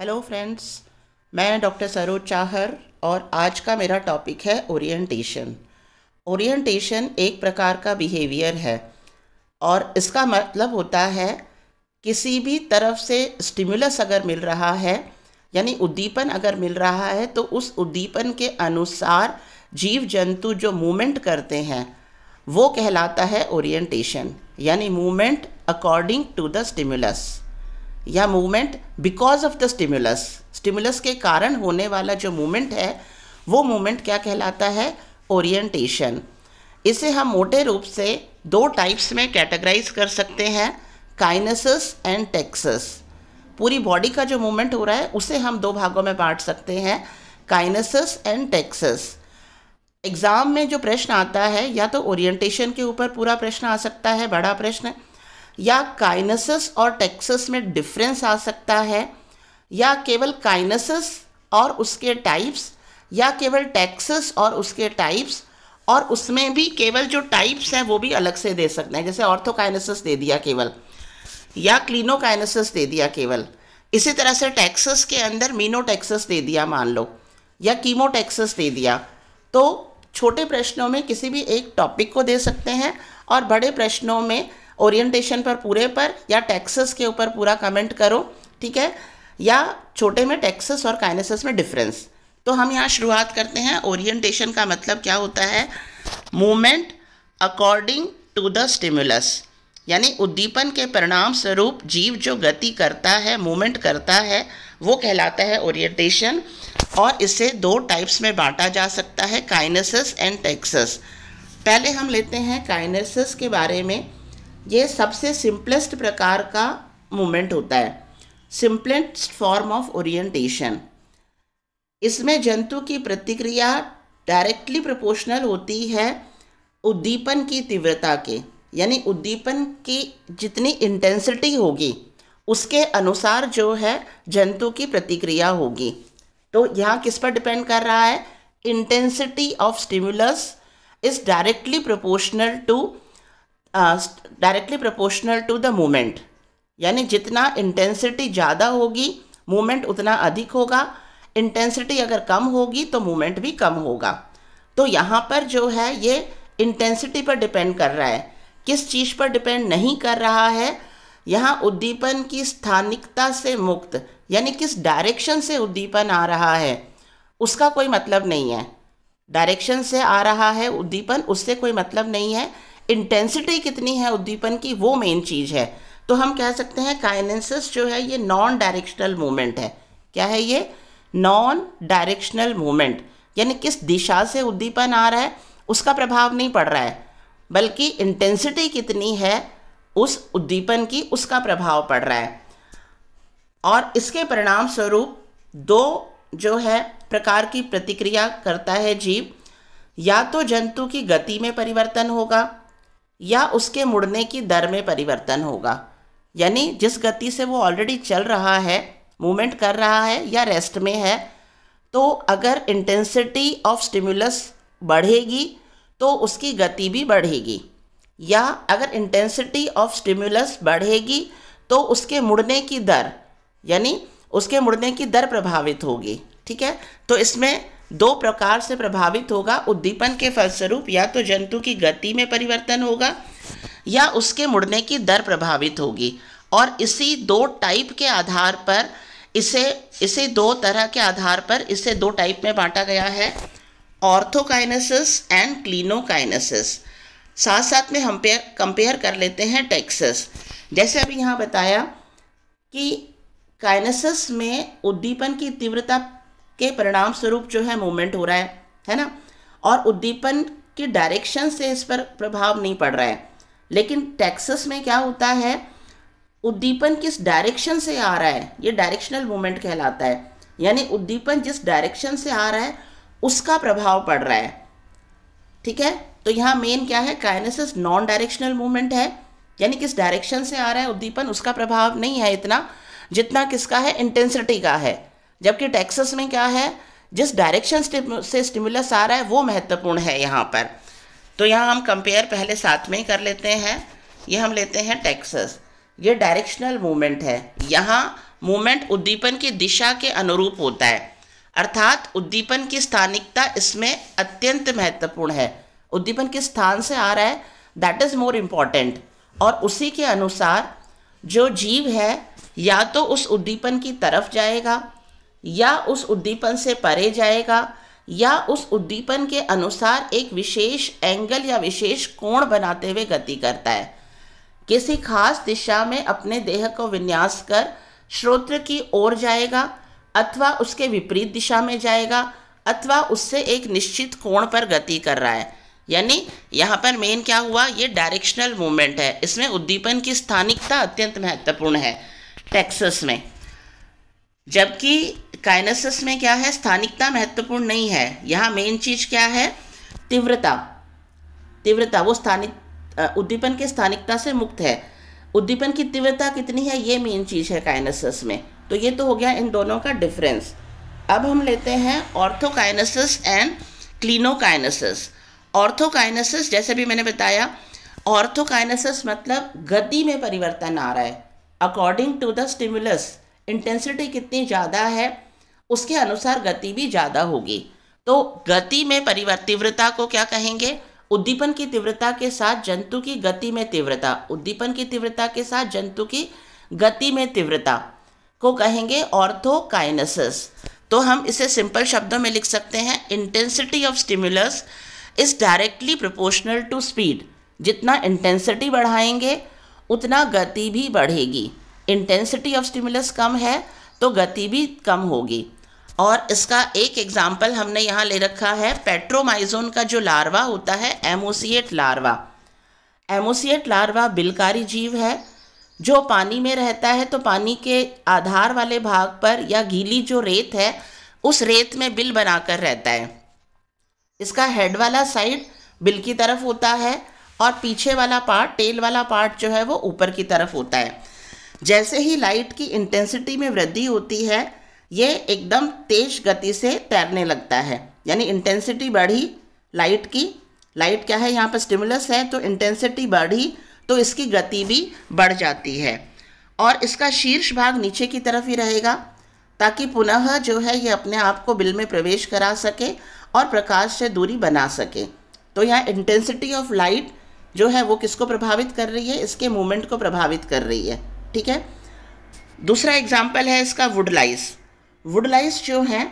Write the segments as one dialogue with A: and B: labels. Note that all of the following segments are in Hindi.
A: हेलो फ्रेंड्स मैं डॉक्टर सरोज चाहर और आज का मेरा टॉपिक है ओरिएंटेशन ओरिएंटेशन एक प्रकार का बिहेवियर है और इसका मतलब होता है किसी भी तरफ से स्टिमुलस अगर मिल रहा है यानी उद्दीपन अगर मिल रहा है तो उस उद्दीपन के अनुसार जीव जंतु जो मूवमेंट करते हैं वो कहलाता है ओरिएंटेशन यानी movement according to the stimulus या movement because of the stimulus stimulus के कारण होने वाला जो मूवमेंट है वो मूवमेंट क्या कहलाता है ओरिएंटेशन इसे हम मोटे रूप से दो टाइप्स में कैटेगराइज कर सकते हैं काइनेसिस एंड टेक्सस पूरी बॉडी का जो मूवमेंट हो रहा है उसे हम दो भागों में बांट सकते हैं काइनेसिस एंड टेक्सस एग्ज़ाम में जो प्रश्न आता है या तो ओरिएंटेशन के ऊपर पूरा प्रश्न आ सकता है बड़ा प्रश्न या काइनसिस और टेक्सिस में डिफरेंस आ सकता है या केवल काइनसिस और उसके टाइप्स या केवल टैक्सेस और उसके टाइप्स और उसमें भी केवल जो टाइप्स हैं वो भी अलग से दे सकते हैं जैसे ऑर्थोकाइनसिस दे दिया केवल या क्लिनोकाइनसिस दे दिया केवल इसी तरह से टैक्सेस के अंदर टैक्सेस दे दिया मान लो या टैक्सेस दे दिया तो छोटे प्रश्नों में किसी भी एक टॉपिक को दे सकते हैं और बड़े प्रश्नों में ओरिएंटेशन पर पूरे पर या टैक्सेस के ऊपर पूरा कमेंट करो ठीक है या छोटे में टैक्सेस और काइनेसिस में डिफरेंस तो हम यहाँ शुरुआत करते हैं ओरिएंटेशन का मतलब क्या होता है movement according to the stimulus यानी उद्दीपन के परिणाम स्वरूप जीव जो गति करता है मूवमेंट करता है वो कहलाता है ओरिएंटेशन और इसे दो टाइप्स में बांटा जा सकता है काइनेसिस एंड टैक्सेस पहले हम लेते हैं काइनेसिस के बारे में ये सबसे सिंपलेस्ट प्रकार का मूवमेंट होता है सिंपलेस्ट फॉर्म ऑफ ओरिएंटेशन इसमें जंतु की प्रतिक्रिया डायरेक्टली प्रोपोर्शनल होती है उद्दीपन की तीव्रता के यानी उद्दीपन की जितनी इंटेंसिटी होगी उसके अनुसार जो है जंतु की प्रतिक्रिया होगी तो यहाँ किस पर डिपेंड कर रहा है intensity of stimulus is directly proportional to directly proportional to the movement यानी जितना इंटेंसिटी ज़्यादा होगी मूवमेंट उतना अधिक होगा इंटेंसिटी अगर कम होगी तो मूवमेंट भी कम होगा तो यहाँ पर जो है ये इंटेंसिटी पर डिपेंड कर रहा है किस चीज़ पर डिपेंड नहीं कर रहा है यहाँ उद्दीपन की स्थानिकता से मुक्त यानी किस डायरेक्शन से उद्दीपन आ रहा है उसका कोई मतलब नहीं है डायरेक्शन से आ रहा है उद्दीपन उससे कोई मतलब नहीं है इंटेंसिटी कितनी है उद्दीपन की वो मेन चीज़ है तो हम कह सकते हैं काइनेसिस जो है ये नॉन डायरेक्शनल मूवमेंट है क्या है ये नॉन डायरेक्शनल मूवमेंट यानी किस दिशा से उद्दीपन आ रहा है उसका प्रभाव नहीं पड़ रहा है बल्कि इंटेंसिटी कितनी है उस उद्दीपन की उसका प्रभाव पड़ रहा है और इसके परिणाम स्वरूप दो जो है प्रकार की प्रतिक्रिया करता है जीव या तो जंतु की गति में परिवर्तन होगा या उसके मुड़ने की दर में परिवर्तन होगा यानी जिस गति से वो ऑलरेडी चल रहा है मूवमेंट कर रहा है या रेस्ट में है तो अगर इंटेंसिटी ऑफ स्टिमुलस बढ़ेगी तो उसकी गति भी बढ़ेगी या अगर इंटेंसिटी ऑफ स्टिमुलस बढ़ेगी तो उसके मुड़ने की दर यानी उसके मुड़ने की दर प्रभावित होगी ठीक है तो इसमें दो प्रकार से प्रभावित होगा उद्दीपन के फलस्वरूप या तो जंतु की गति में परिवर्तन होगा या उसके मुड़ने की दर प्रभावित होगी और इसी दो टाइप के आधार पर इसे इसे दो तरह के आधार पर इसे दो टाइप में बांटा गया है ऑर्थोकाइनेसिस एंड क्लिनोकाइनेसिस साथ साथ में हम पेयर कंपेयर कर लेते हैं टेक्सस जैसे अभी यहाँ बताया कि काइनेसिस में उद्दीपन की तीव्रता के परिणाम स्वरूप जो है मूवमेंट हो रहा है है ना और उद्दीपन के डायरेक्शन से इस पर प्रभाव नहीं पड़ रहा है लेकिन टैक्सेस में क्या होता है उद्दीपन किस डायरेक्शन से आ रहा है ये डायरेक्शनल मूवमेंट कहलाता है यानी उद्दीपन जिस डायरेक्शन से आ रहा है उसका प्रभाव पड़ रहा है ठीक है तो यहाँ मेन क्या है काइनेसिस नॉन डायरेक्शनल मूवमेंट है यानी किस डायरेक्शन से आ रहा है उद्दीपन उसका प्रभाव नहीं है इतना जितना किसका है इंटेंसिटी का है जबकि टैक्सेस में क्या है जिस डायरेक्शन से स्टिमुलस आ रहा है वो महत्वपूर्ण है यहाँ पर तो यहाँ हम कंपेयर पहले साथ में ही कर लेते हैं ये हम लेते हैं टैक्सेस ये डायरेक्शनल मूवमेंट है यहाँ मूवमेंट उद्दीपन की दिशा के अनुरूप होता है अर्थात उद्दीपन की स्थानिकता इसमें अत्यंत महत्वपूर्ण है उद्दीपन किस स्थान से आ रहा है दैट इज़ मोर इम्पॉर्टेंट और उसी के अनुसार जो जीव है या तो उस उद्दीपन की तरफ जाएगा या उस उद्दीपन से परे जाएगा या उस उद्दीपन के अनुसार एक विशेष एंगल या विशेष कोण बनाते हुए गति करता है किसी खास दिशा में अपने देह को विन्यास कर श्रोत्र की ओर जाएगा अथवा उसके विपरीत दिशा में जाएगा अथवा उससे एक निश्चित कोण पर गति कर रहा है यानी यहाँ पर मेन क्या हुआ ये डायरेक्शनल मूवमेंट है इसमें उद्दीपन की स्थानिकता अत्यंत महत्वपूर्ण है टेक्सस में जबकि काइनेसिस में क्या है स्थानिकता महत्वपूर्ण नहीं है यहाँ मेन चीज़ क्या है तीव्रता तीव्रता वो स्थानिक उद्दीपन के स्थानिकता से मुक्त है उद्दीपन की तीव्रता कितनी है ये मेन चीज़ है काइनेसिस में तो ये तो हो गया इन दोनों का डिफरेंस अब हम लेते हैं ऑर्थोकाइनेसिस एंड क्लिनोकाइनेसिस ऑर्थोकाइनेसिस जैसे भी मैंने बताया ऑर्थोकाइनेसिस मतलब गति में परिवर्तन आ रहा है according to the stimulus intensity कितनी ज़्यादा है उसके अनुसार गति भी ज़्यादा होगी तो गति में तीव्रता को क्या कहेंगे उद्दीपन की तीव्रता के साथ जंतु की गति में तीव्रता उद्दीपन की तीव्रता के साथ जंतु की गति में तीव्रता को कहेंगे ऑर्थोकाइनेसिस तो हम इसे सिंपल शब्दों में लिख सकते हैं intensity of stimulus is directly proportional to speed जितना इंटेंसिटी बढ़ाएंगे उतना गति भी बढ़ेगी इंटेंसिटी ऑफ स्टिमुलस कम है तो गति भी कम होगी और इसका एक एग्जाम्पल हमने यहाँ ले रखा है पेट्रोमाइजोन का जो लार्वा होता है एमोसिएट लार्वा एमोसिएट लार्वा बिलकारी जीव है जो पानी में रहता है तो पानी के आधार वाले भाग पर या गीली जो रेत है उस रेत में बिल बनाकर रहता है इसका हेड वाला साइड बिल की तरफ होता है और पीछे वाला पार्ट टेल वाला पार्ट जो है वो ऊपर की तरफ होता है जैसे ही लाइट की इंटेंसिटी में वृद्धि होती है ये एकदम तेज गति से तैरने लगता है यानी इंटेंसिटी बढ़ी लाइट की लाइट क्या है यहाँ पर स्टिमुलस है तो इंटेंसिटी बढ़ी तो इसकी गति भी बढ़ जाती है और इसका शीर्ष भाग नीचे की तरफ ही रहेगा ताकि पुनः जो है ये अपने आप को बिल में प्रवेश करा सके और प्रकाश से दूरी बना सके तो यहाँ इंटेंसिटी ऑफ लाइट जो है वो किसको प्रभावित कर रही है इसके मूवमेंट को प्रभावित कर रही है ठीक है दूसरा एग्जाम्पल है इसका लाइस वुडलाइस जो हैं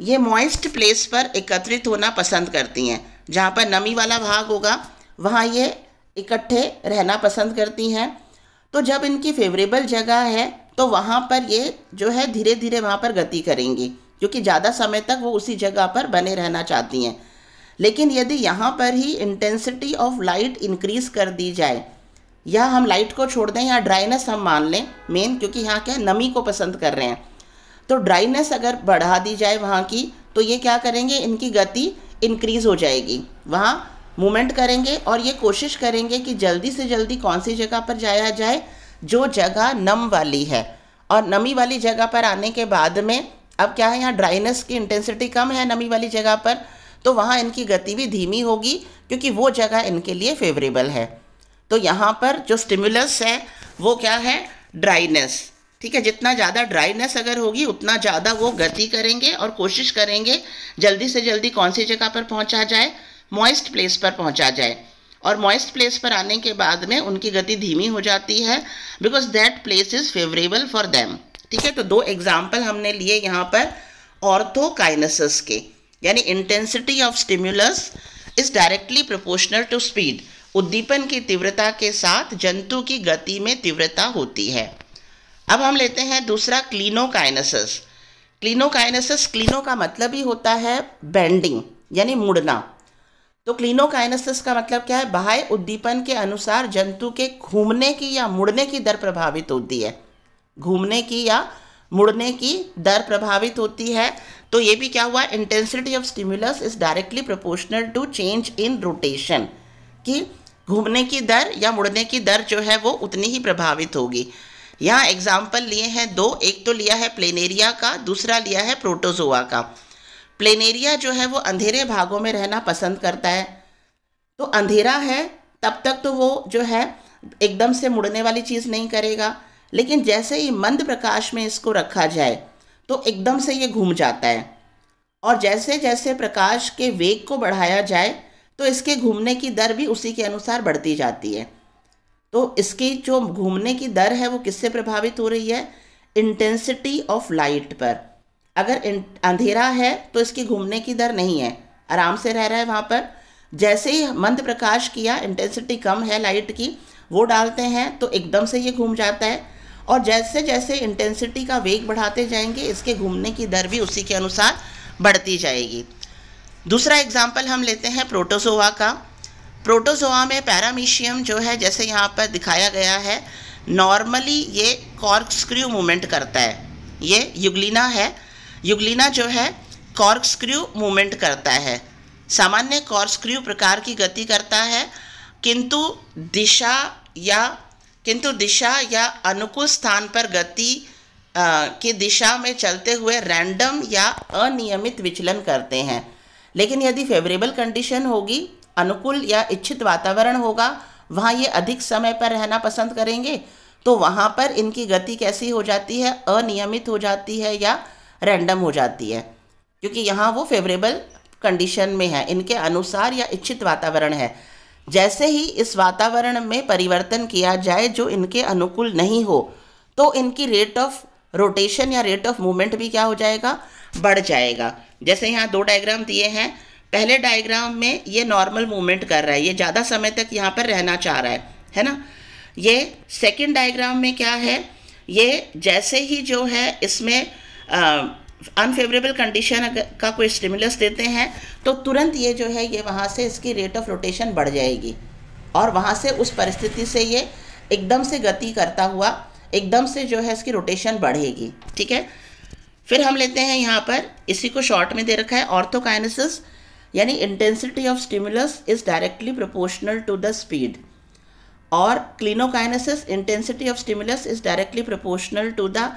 A: ये मॉइस्ट प्लेस पर एकत्रित होना पसंद करती हैं जहाँ पर नमी वाला भाग होगा वहाँ ये इकट्ठे रहना पसंद करती हैं तो जब इनकी फेवरेबल जगह है तो वहाँ पर ये जो है धीरे धीरे वहाँ पर गति करेंगी क्योंकि ज़्यादा समय तक वो उसी जगह पर बने रहना चाहती हैं लेकिन यदि यहाँ पर ही इंटेंसिटी ऑफ लाइट इंक्रीज़ कर दी जाए या हम लाइट को छोड़ दें या ड्राइनेस हम मान लें मेन क्योंकि यहाँ क्या नमी को पसंद कर रहे हैं तो ड्राइनेस अगर बढ़ा दी जाए वहाँ की तो ये क्या करेंगे इनकी गति इंक्रीज़ हो जाएगी वहाँ मूवमेंट करेंगे और ये कोशिश करेंगे कि जल्दी से जल्दी कौन सी जगह पर जाया जाए जो जगह नम वाली है और नमी वाली जगह पर आने के बाद में अब क्या है यहाँ ड्राइनेस की इंटेंसिटी कम है नमी वाली जगह पर तो वहाँ इनकी गति भी धीमी होगी क्योंकि वो जगह इनके लिए फेवरेबल है तो यहाँ पर जो स्टिमुलस है वो क्या है ड्राइनेस ठीक है जितना ज़्यादा ड्राइनेस अगर होगी उतना ज़्यादा वो गति करेंगे और कोशिश करेंगे जल्दी से जल्दी कौन सी जगह पर पहुँचा जाए मॉइस्ट प्लेस पर पहुँचा जाए और मॉइस्ट प्लेस पर आने के बाद में उनकी गति धीमी हो जाती है because that place is favourable for them ठीक है तो दो एग्जाम्पल हमने लिए यहाँ पर ऑर्थोकाइनसिस के यानी intensity of stimulus is directly proportional to speed उद्दीपन की तीव्रता के साथ जंतु की गति में तीव्रता होती है अब हम लेते हैं दूसरा क्लीनोकाइनसिस क्लीनोकाइनसिस क्लिनो का मतलब ही होता है बैंडिंग यानी मुड़ना तो क्लीनोकाइनसिस का मतलब क्या है बाह्य उद्दीपन के अनुसार जंतु के घूमने की या मुड़ने की दर प्रभावित होती है घूमने की या मुड़ने की दर प्रभावित होती है तो ये भी क्या हुआ intensity of stimulus is directly proportional to change in rotation कि घूमने की दर या मुड़ने की दर जो है वो उतनी ही प्रभावित होगी यहाँ एग्जाम्पल लिए हैं दो एक तो लिया है प्लेनेरिया का दूसरा लिया है प्रोटोजोआ का प्लेनेरिया जो है वो अंधेरे भागों में रहना पसंद करता है तो अंधेरा है तब तक तो वो जो है एकदम से मुड़ने वाली चीज़ नहीं करेगा लेकिन जैसे ही मंद प्रकाश में इसको रखा जाए तो एकदम से ये घूम जाता है और जैसे जैसे प्रकाश के वेग को बढ़ाया जाए तो इसके घूमने की दर भी उसी के अनुसार बढ़ती जाती है तो इसकी जो घूमने की दर है वो किससे प्रभावित हो रही है इंटेंसिटी ऑफ लाइट पर अगर अंधेरा है तो इसकी घूमने की दर नहीं है आराम से रह रहा है वहाँ पर जैसे ही मंद प्रकाश किया इंटेंसिटी कम है लाइट की वो डालते हैं तो एकदम से ये घूम जाता है और जैसे जैसे इंटेंसिटी का वेग बढ़ाते जाएंगे इसके घूमने की दर भी उसी के अनुसार बढ़ती जाएगी दूसरा एग्जाम्पल हम लेते हैं प्रोटोसोवा का प्रोटोजोआ में पैरामीशियम जो है जैसे यहाँ पर दिखाया गया है नॉर्मली ये कॉर्क स्क्रू मूवमेंट करता है ये युगलिना है युगलिना जो है कॉर्क स्क्रू मूवमेंट करता है सामान्य कॉर्क स्क्रू प्रकार की गति करता है किंतु दिशा या किंतु दिशा या अनुकूल स्थान पर गति की दिशा में चलते हुए रैंडम या अनियमित विचलन करते हैं लेकिन यदि फेवरेबल कंडीशन होगी अनुकूल या इच्छित वातावरण होगा वहाँ ये अधिक समय पर रहना पसंद करेंगे तो वहाँ पर इनकी गति कैसी हो जाती है अनियमित हो जाती है या रैंडम हो जाती है क्योंकि यहाँ वो फेवरेबल कंडीशन में है इनके अनुसार या इच्छित वातावरण है जैसे ही इस वातावरण में परिवर्तन किया जाए जो इनके अनुकूल नहीं हो तो इनकी रेट ऑफ रोटेशन या रेट ऑफ मूवमेंट भी क्या हो जाएगा बढ़ जाएगा जैसे यहाँ दो डायग्राम दिए हैं पहले डायग्राम में ये नॉर्मल मूवमेंट कर रहा है ये ज़्यादा समय तक यहाँ पर रहना चाह रहा है है ना ये सेकेंड डायग्राम में क्या है ये जैसे ही जो है इसमें अनफेवरेबल कंडीशन का कोई स्टिमुलस देते हैं तो तुरंत ये जो है ये वहाँ से इसकी रेट ऑफ रोटेशन बढ़ जाएगी और वहाँ से उस परिस्थिति से ये एकदम से गति करता हुआ एकदम से जो है इसकी रोटेशन बढ़ेगी ठीक है फिर हम लेते हैं यहाँ पर इसी को शॉर्ट में दे रखा है ऑर्थोकाइनेसिस यानी intensity of stimulus is directly proportional to the speed और clinokinesis intensity of stimulus is directly proportional to the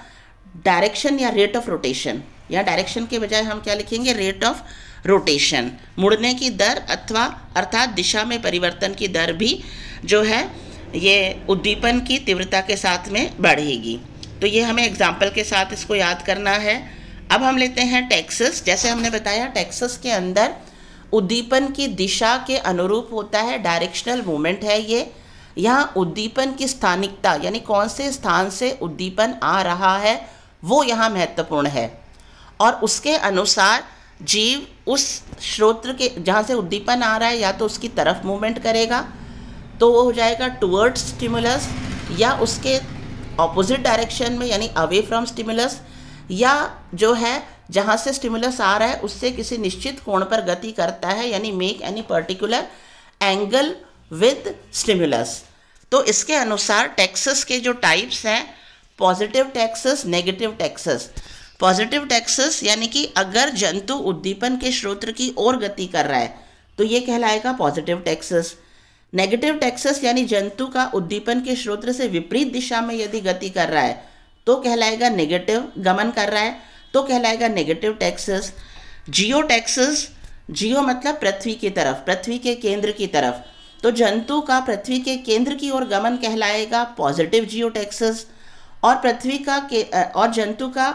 A: direction या रेट ऑफ रोटेशन या डायरेक्शन के बजाय हम क्या लिखेंगे रेट ऑफ रोटेशन मुड़ने की दर अथवा अर्थात दिशा में परिवर्तन की दर भी जो है ये उद्दीपन की तीव्रता के साथ में बढ़ेगी तो ये हमें एग्जाम्पल के साथ इसको याद करना है अब हम लेते हैं टैक्सेस जैसे हमने बताया टैक्सेस के अंदर उद्दीपन की दिशा के अनुरूप होता है डायरेक्शनल मूवमेंट है ये यहाँ उद्दीपन की स्थानिकता यानी कौन से स्थान से उद्दीपन आ रहा है वो यहाँ महत्वपूर्ण है और उसके अनुसार जीव उस श्रोत्र के जहाँ से उद्दीपन आ रहा है या तो उसकी तरफ मूवमेंट करेगा तो वो हो जाएगा टूवर्ड्स स्टिमुलस या उसके ऑपोजिट डायरेक्शन में यानी अवे फ्रॉम स्टिमुलस या जो है जहाँ से स्टिमुलस आ रहा है उससे किसी निश्चित कोण पर गति करता है यानी make any particular angle with stimulus तो इसके अनुसार टैक्सेस के जो टाइप्स हैं positive taxes negative taxes positive taxes यानी कि अगर जंतु उद्दीपन के स्रोत की ओर गति कर रहा है तो ये कहलाएगा पॉजिटिव टैक्सेस नेगेटिव टैक्सेस यानी जंतु का उद्दीपन के स्रोत से विपरीत दिशा में यदि गति कर रहा है तो कहलाएगा नेगेटिव गमन कर रहा है तो कहलाएगा negative taxes geotaxes geo मतलब पृथ्वी की तरफ पृथ्वी के केंद्र की तरफ तो जंतु का पृथ्वी के केंद्र की ओर गमन कहलाएगा पॉजिटिव जियो टैक्सेस और पृथ्वी का के और जंतु का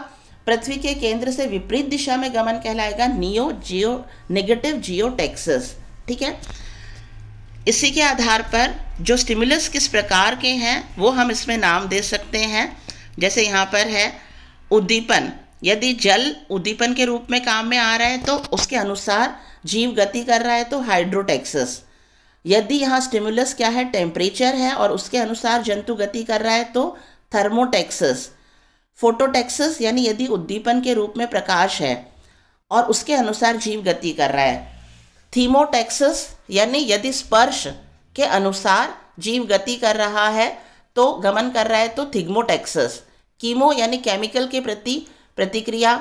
A: पृथ्वी के केंद्र से विपरीत दिशा में गमन कहलाएगा neo geo negative geotaxes ठीक है इसी के आधार पर जो स्टिमुलस किस प्रकार के हैं वो हम इसमें नाम दे सकते हैं जैसे यहाँ पर है उद्दीपन यदि जल उद्दीपन के रूप में काम में आ रहा है तो उसके अनुसार जीव गति कर रहा है तो हाइड्रोटेक्सस यदि यहाँ स्टिमुलस क्या है टेम्परेचर है और उसके अनुसार जंतु गति कर रहा है तो थर्मोटेक्सस फोटोटेक्सस यानी यदि उद्दीपन के रूप में प्रकाश है और उसके अनुसार जीव गति कर रहा है थीमोटेक्सस यानी यदि स्पर्श के अनुसार जीव गति कर रहा है तो गमन कर रहा है तो थिग्मोटेक्सस कीमो यानी केमिकल के प्रति प्रतिक्रिया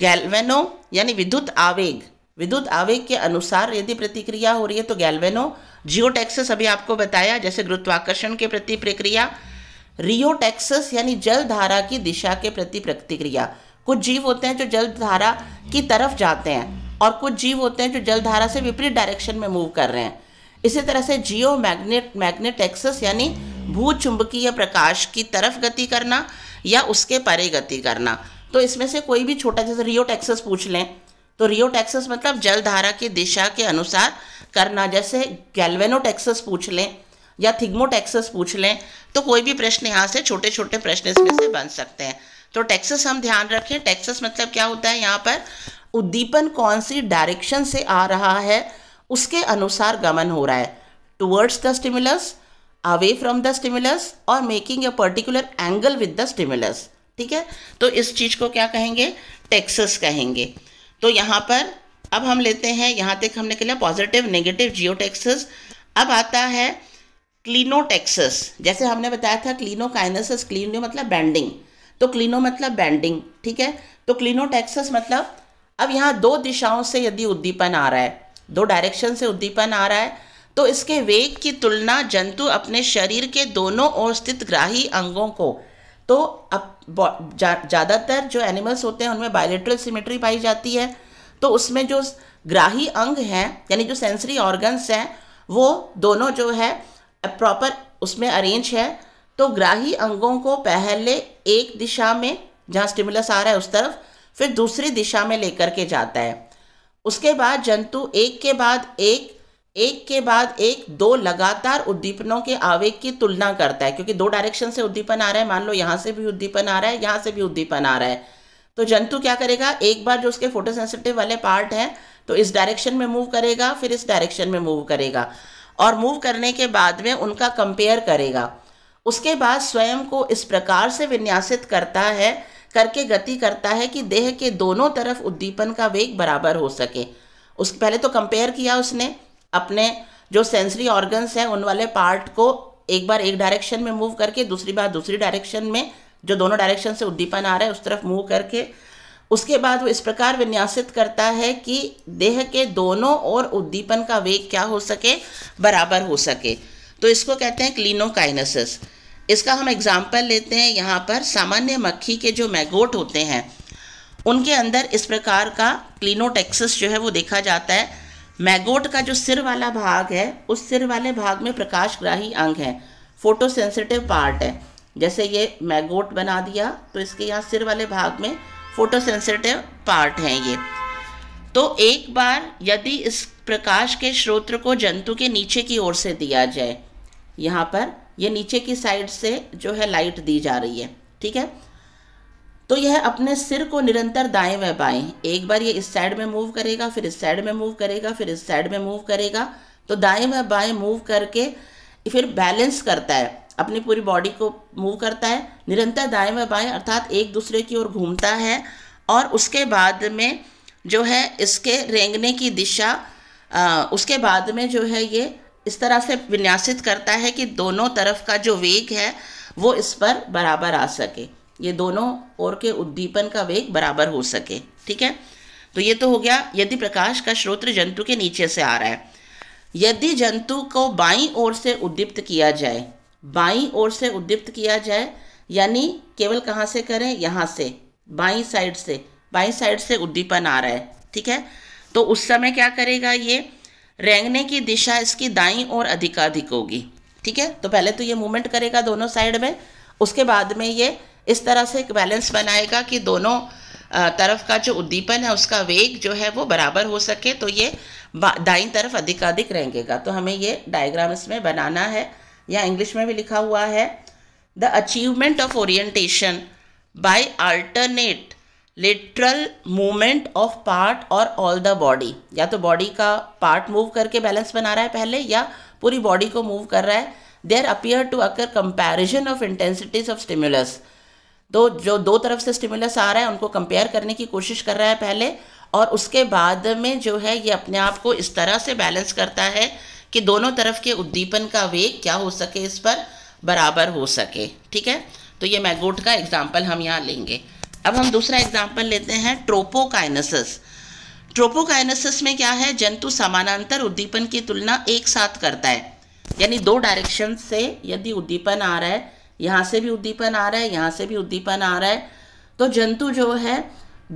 A: गैल्वेनो यानी विद्युत आवेग विद्युत आवेग के अनुसार यदि प्रतिक्रिया हो रही है तो गैल्वेनो जियो अभी आपको बताया जैसे गुरुत्वाकर्षण के प्रति प्रक्रिया रियो यानी जल धारा की दिशा के प्रति प्रतिक्रिया कुछ जीव होते हैं जो जल धारा की तरफ जाते हैं और कुछ जीव होते हैं जो जल धारा से विपरीत डायरेक्शन में मूव कर रहे हैं इसी तरह से जियो मैग्नेट मैग्नेट यानी भू चुंबकीय प्रकाश की तरफ गति करना या उसके परे गति करना तो इसमें से कोई भी छोटा जैसे रियो टैक्सेस पूछ लें तो रियो टैक्सेस मतलब जल धारा की दिशा के अनुसार करना जैसे गैल्वेनो टैक्सेस पूछ लें या थिग्मो टैक्सेस पूछ लें तो कोई भी प्रश्न यहाँ से छोटे छोटे प्रश्न इसमें से बन सकते हैं तो टैक्सेस हम ध्यान रखें टैक्सेस मतलब क्या होता है यहाँ पर उद्दीपन कौन सी डायरेक्शन से आ रहा है उसके अनुसार गमन हो रहा है towards the stimulus away from the stimulus और making a particular angle with the stimulus ठीक है तो इस चीज़ को क्या कहेंगे टेक्सस कहेंगे तो यहाँ पर अब हम लेते हैं यहाँ तक हमने लिया पॉजिटिव नेगेटिव जियो टेक्सस अब आता है क्लिनो टेक्सस जैसे हमने बताया था क्लिनो काइनेसिस क्लिनो मतलब बैंडिंग तो क्लिनो मतलब बैंडिंग ठीक है तो क्लिनो टेक्सस मतलब अब यहाँ दो दिशाओं से यदि उद्दीपन आ रहा है दो डायरेक्शन से उद्दीपन आ रहा है तो इसके वेग की तुलना जंतु अपने शरीर के दोनों ओर स्थित ग्राही अंगों को तो अब ज़्यादातर जा, जो एनिमल्स होते हैं उनमें बायोलेट्रल सिमेट्री पाई जाती है तो उसमें जो ग्राही अंग हैं यानी जो सेंसरी ऑर्गन्स हैं वो दोनों जो है प्रॉपर उसमें अरेंज है तो ग्राही अंगों को पहले एक दिशा में जहाँ स्टिमुलस आ रहा है उस तरफ फिर दूसरी दिशा में लेकर के जाता है उसके बाद जंतु एक के बाद एक एक के बाद एक दो लगातार उद्दीपनों के आवेग की तुलना करता है क्योंकि दो डायरेक्शन से उद्दीपन आ रहा है मान लो यहाँ से भी उद्दीपन आ रहा है यहाँ से भी उद्दीपन आ रहा है तो जंतु क्या करेगा एक बार जो उसके फोटोसेंसिटिव वाले पार्ट हैं तो इस डायरेक्शन में मूव करेगा फिर इस डायरेक्शन में मूव करेगा और मूव करने के बाद में उनका कंपेयर करेगा उसके बाद स्वयं को इस प्रकार से विन्यासित करता है करके गति करता है कि देह के दोनों तरफ उद्दीपन का वेग बराबर हो सके उस पहले तो कंपेयर किया उसने अपने जो सेंसरी ऑर्गन्स हैं उन वाले पार्ट को एक बार एक डायरेक्शन में मूव करके दूसरी बार दूसरी डायरेक्शन में जो दोनों डायरेक्शन से उद्दीपन आ रहा है उस तरफ मूव करके उसके बाद वो इस प्रकार विन्यासित करता है कि देह के दोनों और उद्दीपन का वेग क्या हो सके बराबर हो सके तो इसको कहते हैं क्लिनोकाइनसिस इसका हम एग्जाम्पल लेते हैं यहाँ पर सामान्य मक्खी के जो मैगोट होते हैं उनके अंदर इस प्रकार का क्लिनोटेक्सिस जो है वो देखा जाता है मैगोट का जो सिर वाला भाग है उस सिर वाले भाग में प्रकाश ग्राही अंग है फोटो सेंसिटिव पार्ट है जैसे ये मैगोट बना दिया तो इसके यहाँ सिर वाले भाग में फोटो सेंसिटिव पार्ट हैं ये तो एक बार यदि इस प्रकाश के स्रोत को जंतु के नीचे की ओर से दिया जाए यहाँ पर ये नीचे की साइड से जो है लाइट दी जा रही है ठीक है तो यह अपने सिर को निरंतर दाएं व बाएं एक बार ये इस साइड में मूव करेगा फिर इस साइड में मूव करेगा फिर इस साइड में मूव करेगा तो दाएं व बाएं मूव करके फिर बैलेंस करता है अपनी पूरी बॉडी को मूव करता है निरंतर दाएं व बाएं अर्थात एक दूसरे की ओर घूमता है और उसके बाद में जो है इसके रेंगने की दिशा आ, उसके बाद में जो है ये इस तरह से विन्यासित करता है कि दोनों तरफ का जो वेग है वो इस पर बराबर आ सके ये दोनों ओर के उद्दीपन का वेग बराबर हो सके ठीक है तो ये तो हो गया यदि प्रकाश का स्रोत जंतु के नीचे से आ रहा है यदि जंतु को बाई ओर से उद्दीप्त किया जाए बाई ओर से उद्दीप्त किया जाए यानी केवल कहाँ से करें यहाँ से बाई साइड से बाई साइड से उद्दीपन आ रहा है ठीक है तो उस समय क्या करेगा ये रेंगने की दिशा इसकी दाई और अधिकाधिक होगी ठीक है तो पहले तो ये मूवमेंट करेगा दोनों साइड में उसके बाद में ये इस तरह से एक बैलेंस बनाएगा कि दोनों तरफ का जो उद्दीपन है उसका वेग जो है वो बराबर हो सके तो ये दाई तरफ अधिकाधिक रहेंगेगा तो हमें ये डायग्राम इसमें बनाना है या इंग्लिश में भी लिखा हुआ है the achievement of orientation by alternate lateral movement of part और ऑल द बॉडी या तो बॉडी का पार्ट मूव करके बैलेंस बना रहा है पहले या पूरी बॉडी को मूव कर रहा है there appear to occur comparison of intensities of stimulus तो जो दो तरफ से स्टिमुलस आ रहा है उनको कंपेयर करने की कोशिश कर रहा है पहले और उसके बाद में जो है ये अपने आप को इस तरह से बैलेंस करता है कि दोनों तरफ के उद्दीपन का वेग क्या हो सके इस पर बराबर हो सके ठीक है तो ये मैगोट का एग्जाम्पल हम यहाँ लेंगे अब हम दूसरा एग्जाम्पल लेते हैं ट्रोपोकाइनसिस ट्रोपोकाइनसिस में क्या है जंतु समानांतर उद्दीपन की तुलना एक साथ करता है यानी दो डायरेक्शन से यदि उद्दीपन आ रहा है यहाँ से भी उद्दीपन आ रहा है यहाँ से भी उद्दीपन आ रहा है तो जंतु जो है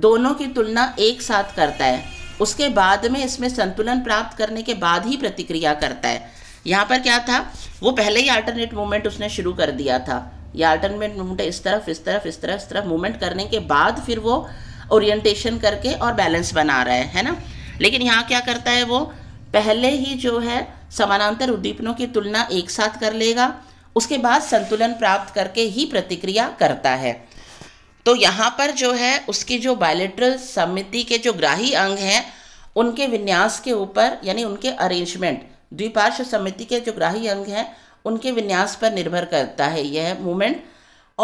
A: दोनों की तुलना एक साथ करता है उसके बाद में इसमें संतुलन प्राप्त करने के बाद ही प्रतिक्रिया करता है यहाँ पर क्या था वो पहले ही अल्टरनेट मूवमेंट उसने शुरू कर दिया था या अल्टरनेट मूवमेंट इस तरफ इस तरफ इस तरफ इस तरफ मूवमेंट करने के बाद फिर वो ओरिएंटेशन करके और बैलेंस बना रहा है है ना लेकिन यहाँ क्या करता है वो पहले ही जो है समानांतर उद्दीपनों की तुलना एक साथ कर लेगा उसके बाद संतुलन प्राप्त करके ही प्रतिक्रिया करता है तो यहाँ पर जो है उसकी जो बायोलेट्रल समिति के जो ग्राही अंग हैं उनके विन्यास के ऊपर यानी उनके अरेंजमेंट द्विपार्श्व समिति के जो ग्राही अंग हैं उनके विन्यास पर निर्भर करता है यह मूवमेंट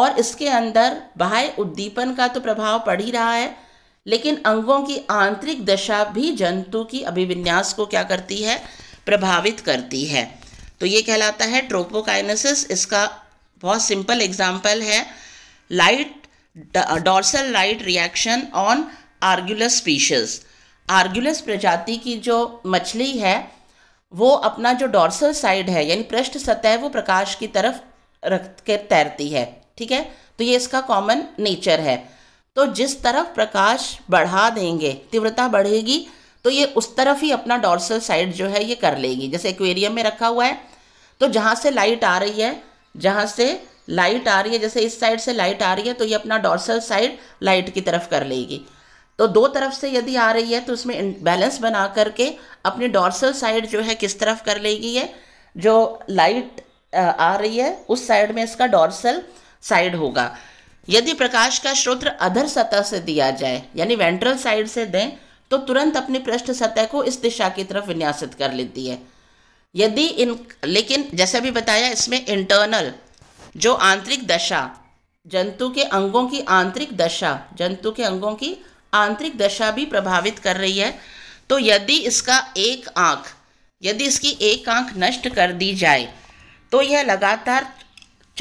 A: और इसके अंदर बाह्य उद्दीपन का तो प्रभाव पड़ ही रहा है लेकिन अंगों की आंतरिक दशा भी जंतु की अभिविन्यास को क्या करती है प्रभावित करती है तो ये कहलाता है ट्रोपोकाइनेसिस इसका बहुत सिंपल एग्जाम्पल है light dorsal light reaction on Argulus species Argulus प्रजाति की जो मछली है वो अपना जो डॉर्सल साइड है यानी पृष्ठ सतह वो प्रकाश की तरफ रख कर तैरती है ठीक है तो ये इसका कॉमन नेचर है तो जिस तरफ प्रकाश बढ़ा देंगे तीव्रता बढ़ेगी तो ये उस तरफ ही अपना डॉर्सल साइड जो है ये कर लेगी जैसे एक्वेरियम में रखा हुआ है तो जहाँ से लाइट आ रही है जहाँ से लाइट आ रही है जैसे इस साइड से लाइट आ रही है तो ये अपना डॉर्सल साइड लाइट की तरफ कर लेगी तो दो तरफ से यदि आ रही है तो उसमें बैलेंस बना करके अपनी डॉर्सल साइड जो है किस तरफ कर लेगी ये जो लाइट आ रही है उस साइड में इसका डॉर्सल साइड होगा यदि प्रकाश का स्रोत अधर सतह से दिया जाए यानी वेंट्रल साइड से दें तो तुरंत अपनी पृष्ठ सतह को इस दिशा की तरफ विन्यासित कर लेती है यदि इन लेकिन जैसा भी बताया इसमें इंटरनल जो आंतरिक दशा जंतु के अंगों की आंतरिक दशा जंतु के अंगों की आंतरिक दशा भी प्रभावित कर रही है तो यदि इसका एक आंख यदि इसकी एक आंख नष्ट कर दी जाए तो यह लगातार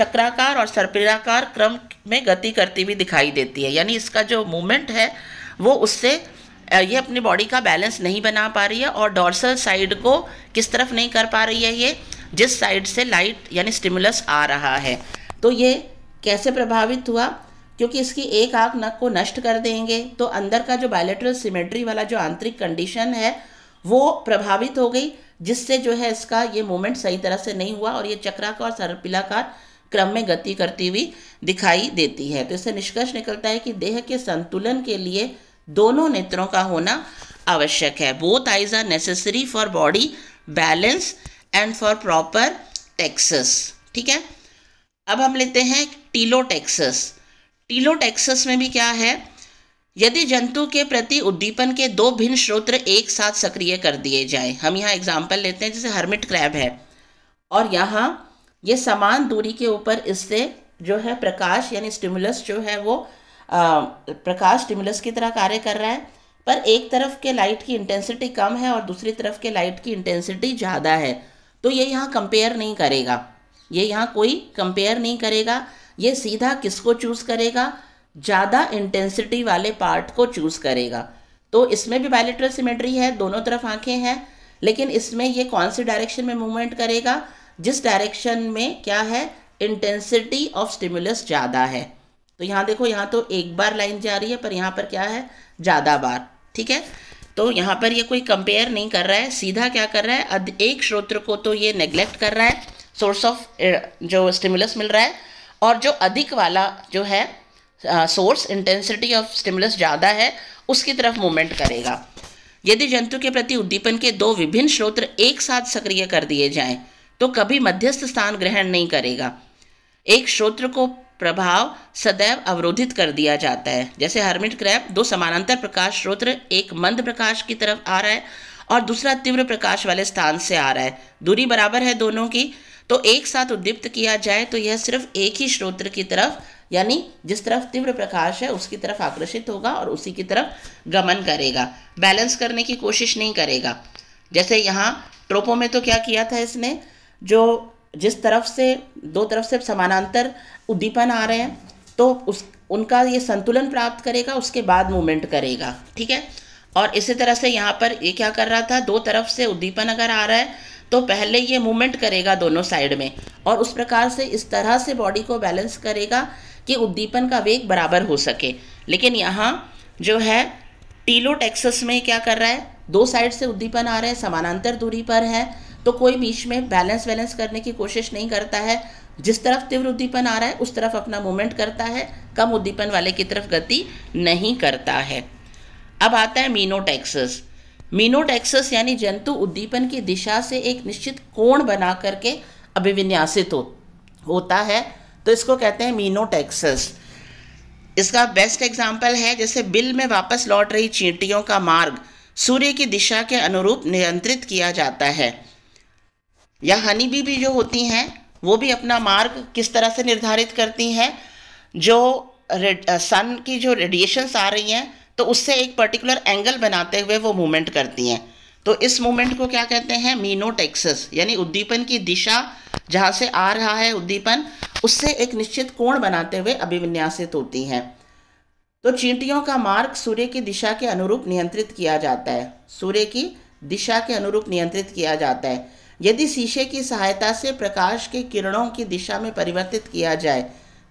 A: चक्राकार और सर्पिलाकार क्रम में गति करती हुई दिखाई देती है यानी इसका जो मूवमेंट है वो उससे ये अपनी बॉडी का बैलेंस नहीं बना पा रही है और डॉर्सल साइड को किस तरफ नहीं कर पा रही है ये जिस साइड से लाइट यानी स्टिमुलस आ रहा है तो ये कैसे प्रभावित हुआ क्योंकि इसकी एक आँख नक को नष्ट कर देंगे तो अंदर का जो बायोलेट्रल सिमेट्री वाला जो आंतरिक कंडीशन है वो प्रभावित हो गई जिससे जो है इसका ये मूवमेंट सही तरह से नहीं हुआ और ये चक्राकार और सर्पिलाकार क्रम में गति करती हुई दिखाई देती है तो इससे निष्कर्ष निकलता है कि देह के संतुलन के लिए दोनों नेत्रों का होना आवश्यक है both eyes are necessary for body balance and for proper taxis ठीक है अब हम लेते हैं टीलोटेक्सस टीलोटेक्सस में भी क्या है यदि जंतु के प्रति उद्दीपन के दो भिन्न स्रोत्र एक साथ सक्रिय कर दिए जाए हम यहाँ एग्जाम्पल लेते हैं जैसे हर्मिट क्रैब है और यहाँ ये समान दूरी के ऊपर इससे जो है प्रकाश यानी स्टिमुलस जो है वो प्रकाश स्टिमुलस की तरह कार्य कर रहा है पर एक तरफ के लाइट की इंटेंसिटी कम है और दूसरी तरफ के लाइट की इंटेंसिटी ज़्यादा है तो ये यहाँ कंपेयर नहीं करेगा ये यहाँ कोई कंपेयर नहीं करेगा ये सीधा किसको चूज़ करेगा ज़्यादा इंटेंसिटी वाले पार्ट को चूज़ करेगा तो इसमें भी बायोलेट्रल सिमेट्री है दोनों तरफ आंखें हैं लेकिन इसमें ये कौन सी डायरेक्शन में मूवमेंट करेगा जिस डायरेक्शन में क्या है इंटेंसिटी ऑफ स्टिमुलस ज़्यादा है तो यहाँ देखो यहाँ तो एक बार लाइन जा रही है पर यहाँ पर क्या है ज़्यादा बार ठीक है तो यहाँ पर ये कोई कंपेयर नहीं कर रहा है सीधा क्या कर रहा है एक श्रोत्र को तो ये नेग्लेक्ट कर रहा है सोर्स ऑफ eh, जो स्टिमुलस मिल रहा है और जो अधिक वाला जो है सोर्स इंटेंसिटी ऑफ स्टिमुलस ज़्यादा है उसकी तरफ मूवमेंट करेगा यदि जंतु के प्रति उद्दीपन के दो विभिन्न श्रोत्र एक साथ सक्रिय कर दिए जाएं तो कभी मध्यस्थ स्थान ग्रहण नहीं करेगा एक श्रोत्र को प्रभाव सदैव अवरोधित कर दिया जाता है जैसे हर्मिट क्रैप दो समानांतर प्रकाश स्रोत एक मंद प्रकाश की तरफ आ रहा है और दूसरा तीव्र प्रकाश वाले स्थान से आ रहा है दूरी बराबर है दोनों की तो एक साथ उद्दीप्त किया जाए तो यह सिर्फ एक ही स्रोत की तरफ यानी जिस तरफ तीव्र प्रकाश है उसकी तरफ आकर्षित होगा और उसी की तरफ गमन करेगा बैलेंस करने की कोशिश नहीं करेगा जैसे यहाँ ट्रोपो में तो क्या किया था इसने जो जिस तरफ से दो तरफ से समानांतर उद्दीपन आ रहे हैं तो उस उनका ये संतुलन प्राप्त करेगा उसके बाद मूवमेंट करेगा ठीक है और इसी तरह से यहाँ पर ये क्या कर रहा था दो तरफ से उद्दीपन अगर आ रहा है तो पहले ये मूवमेंट करेगा दोनों साइड में और उस प्रकार से इस तरह से बॉडी को बैलेंस करेगा कि उद्दीपन का वेग बराबर हो सके लेकिन यहाँ जो है टीलो टेक्सस में क्या कर रहा है दो साइड से उद्दीपन आ रहे हैं समानांतर दूरी पर है तो कोई बीच में बैलेंस वैलेंस करने की कोशिश नहीं करता है जिस तरफ तीव्र उद्दीपन आ रहा है उस तरफ अपना मूवमेंट करता है कम उद्दीपन वाले की तरफ गति नहीं करता है अब आता है मीनोटैक्सस मीनोटैक्सस यानी जंतु उद्दीपन की दिशा से एक निश्चित कोण बना करके अभिविन्यासित हो होता है तो इसको कहते हैं मीनोटैक्सस इसका बेस्ट एग्जाम्पल है जैसे बिल में वापस लौट रही चींटियों का मार्ग सूर्य की दिशा के अनुरूप नियंत्रित किया जाता है या हनी बी भी जो होती हैं वो भी अपना मार्ग किस तरह से निर्धारित करती हैं जो सन की जो रेडिएशंस आ रही हैं तो उससे एक पर्टिकुलर एंगल बनाते हुए वो मूवमेंट करती हैं तो इस मूवमेंट को क्या कहते हैं मीनोटेक्सिस यानी उद्दीपन की दिशा जहाँ से आ रहा है उद्दीपन उससे एक निश्चित कोण बनाते हुए अभिविन्यासित होती हैं तो चींटियों का मार्ग सूर्य की दिशा के अनुरूप नियंत्रित किया जाता है सूर्य की दिशा के अनुरूप नियंत्रित किया जाता है यदि शीशे की सहायता से प्रकाश के किरणों की दिशा में परिवर्तित किया जाए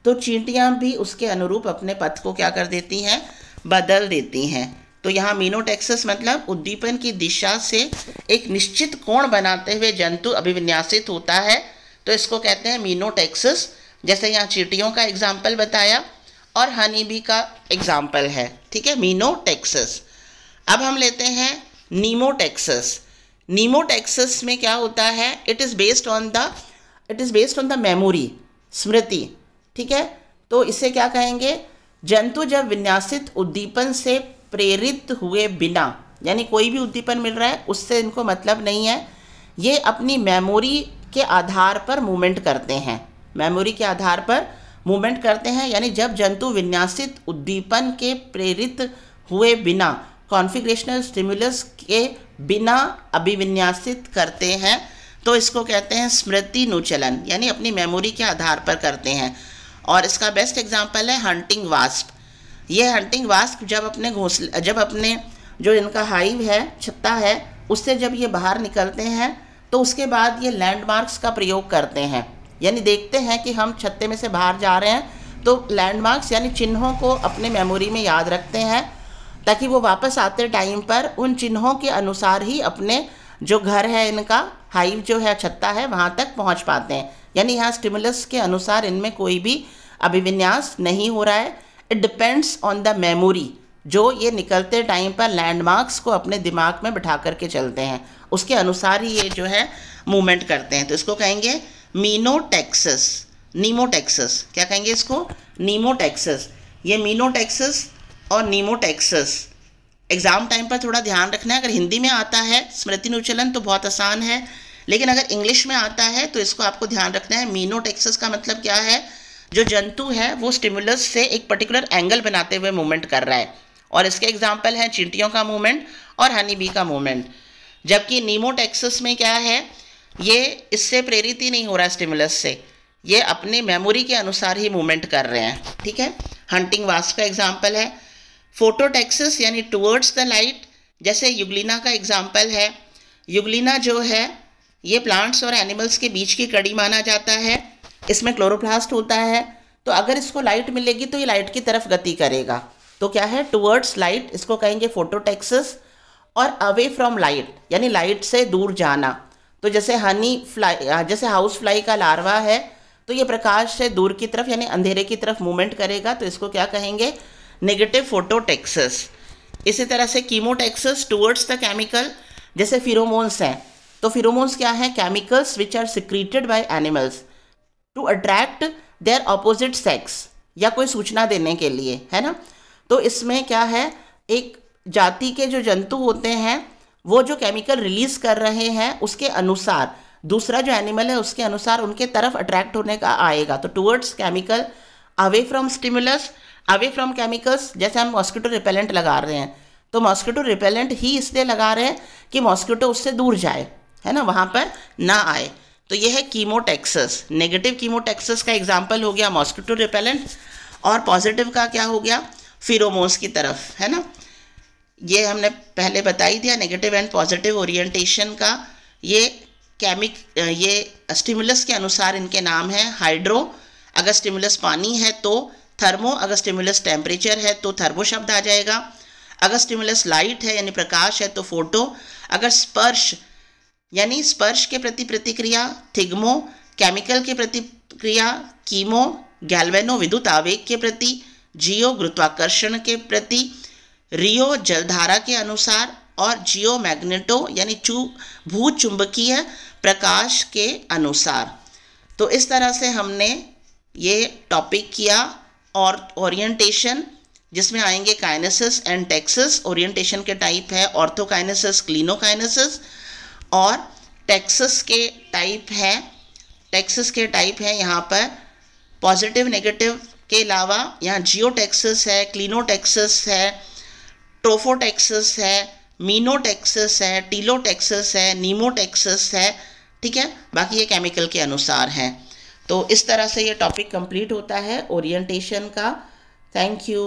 A: तो चींटियाँ भी उसके अनुरूप अपने पथ को क्या कर देती हैं बदल देती हैं तो यहाँ मीनोटेक्सस मतलब उद्दीपन की दिशा से एक निश्चित कोण बनाते हुए जंतु अभिविन्यासित होता है तो इसको कहते हैं मीनोटेक्सस जैसे यहाँ चीटियों का एग्जाम्पल बताया और हनीबी का एग्जाम्पल है ठीक है मीनोटेक्सस अब हम लेते हैं नीमोटेक्सस नीमो में क्या होता है it is based on the it is based on the memory स्मृति ठीक है तो इसे क्या कहेंगे जंतु जब विन्यासित उद्दीपन से प्रेरित हुए बिना यानी कोई भी उद्दीपन मिल रहा है उससे इनको मतलब नहीं है ये अपनी मेमोरी के आधार पर मूवमेंट करते हैं मेमोरी के आधार पर मूवमेंट करते हैं यानी जब जंतु विन्यासित उद्दीपन के प्रेरित हुए बिना कॉन्फिग्रेशनल स्टिमुलस के बिना अभिविन्यासित करते हैं तो इसको कहते हैं स्मृति नुचलन यानी अपनी मेमोरी के आधार पर करते हैं और इसका बेस्ट एग्जाम्पल है हंटिंग वास्प ये हंटिंग वास्प जब अपने घोंसले जब अपने जो इनका हाइव है छत्ता है उससे जब ये बाहर निकलते हैं तो उसके बाद ये लैंडमार्क्स का प्रयोग करते हैं यानी देखते हैं कि हम छत्ते में से बाहर जा रहे हैं तो लैंडमार्क्स यानी चिन्हों को अपने मेमोरी में याद रखते हैं ताकि वो वापस आते टाइम पर उन चिन्हों के अनुसार ही अपने जो घर है इनका हाइव जो है छत्ता है वहाँ तक पहुँच पाते हैं यानी यहाँ स्टिमुलस के अनुसार इनमें कोई भी अभिविन्यास नहीं हो रहा है it depends on the memory जो ये निकलते टाइम पर लैंडमार्क्स को अपने दिमाग में बिठा करके चलते हैं उसके अनुसार ही ये जो है मूवमेंट करते हैं तो इसको कहेंगे मीनो टेक्सस क्या कहेंगे इसको नीमो ये मीनो और नीमोटेक्सस एग्ज़ाम टाइम पर थोड़ा ध्यान रखना है अगर हिंदी में आता है स्मृति नुचलन तो बहुत आसान है लेकिन अगर इंग्लिश में आता है तो इसको आपको ध्यान रखना है मीनोटेक्सस का मतलब क्या है जो जंतु है वो स्टिमुलस से एक पर्टिकुलर एंगल बनाते हुए मूवमेंट कर रहा है और इसके एग्जाम्पल हैं चिंटियों का मूवमेंट और हनी बी का मूवमेंट जबकि नीमोटेक्सस में क्या है ये इससे प्रेरित ही नहीं हो रहा स्टिमुलस से ये अपनी मेमोरी के अनुसार ही मूवमेंट कर रहे हैं ठीक है हंटिंग वास्क का एग्जाम्पल है फोटोटेक्सिस यानी टुवर्ड्स द लाइट जैसे युगलिना का एग्जाम्पल है युगलिना जो है ये प्लांट्स और एनिमल्स के बीच की कड़ी माना जाता है इसमें क्लोरोप्लास्ट होता है तो अगर इसको लाइट मिलेगी तो ये लाइट की तरफ गति करेगा तो क्या है टुवर्ड्स लाइट इसको कहेंगे फोटोटेक्सिस और अवे फ्रॉम लाइट यानी लाइट से दूर जाना तो जैसे हनी फ्लाई जैसे हाउस फ्लाई का लार्वा है तो ये प्रकाश से दूर की तरफ यानी अंधेरे की तरफ मूवमेंट करेगा तो इसको क्या कहेंगे नेगेटिव फोटोटेक्सिस इसी तरह से कीमोटेक्सिस टूवर्ड्स द केमिकल जैसे फिरोमोन्स हैं तो फिरोमोन्स क्या है chemicals which are secreted by animals to attract their opposite sex या कोई सूचना देने के लिए है ना तो इसमें क्या है एक जाति के जो जंतु होते हैं वो जो केमिकल रिलीज कर रहे हैं उसके अनुसार दूसरा जो एनिमल है उसके अनुसार उनके तरफ अट्रैक्ट होने का आएगा तो towards chemical away from stimulus away from chemicals जैसे हम मॉस्किटो रिपेलेंट लगा रहे हैं तो मॉस्किटो रिपेलेंट ही इसलिए लगा रहे हैं कि मॉस्किटो उससे दूर जाए है ना वहाँ पर ना आए तो यह है कीमोटेक्सस नेगेटिव कीमोटेक्सस का एग्जाम्पल हो गया मॉस्किटो रिपेलेंट और पॉजिटिव का क्या हो गया फिरोमोस की तरफ है ना ये हमने पहले बता ही दिया नेगेटिव एंड पॉजिटिव ओरिएंटेशन का ये केमिक ये स्टिमुलस के अनुसार इनके नाम है हाइड्रो अगर स्टिमुलस पानी है तो थर्मो अगर स्टिमुलस टेम्परेचर है तो थर्मो शब्द आ जाएगा अगर स्टिमुलस लाइट है यानी प्रकाश है तो फोटो अगर स्पर्श यानी स्पर्श के प्रति प्रतिक्रिया थिग्मो केमिकल के प्रतिक्रिया कीमो गैल्वेनो विद्युत आवेग के प्रति जियो गुरुत्वाकर्षण के प्रति रियो जलधारा के अनुसार और जियो मैग्नेटो यानी चू भू चुंबकीय प्रकाश के अनुसार तो इस तरह से हमने ये टॉपिक किया और ओरिएंटेशन जिसमें आएंगे काइनेसिस एंड टेक्सिस ओरिएंटेशन के टाइप है ऑर्थोकाइनेसिस क्लिनोकाइनेसिस और टेक्सिस के टाइप है टेक्सिस के टाइप है यहाँ पर पॉजिटिव नेगेटिव के अलावा यहाँ जियो है क्लिनो है ट्रोफो है मीनो है टीलो है नीमो है ठीक है बाकी ये केमिकल के अनुसार हैं तो इस तरह से ये टॉपिक कंप्लीट होता है ओरिएंटेशन का थैंक यू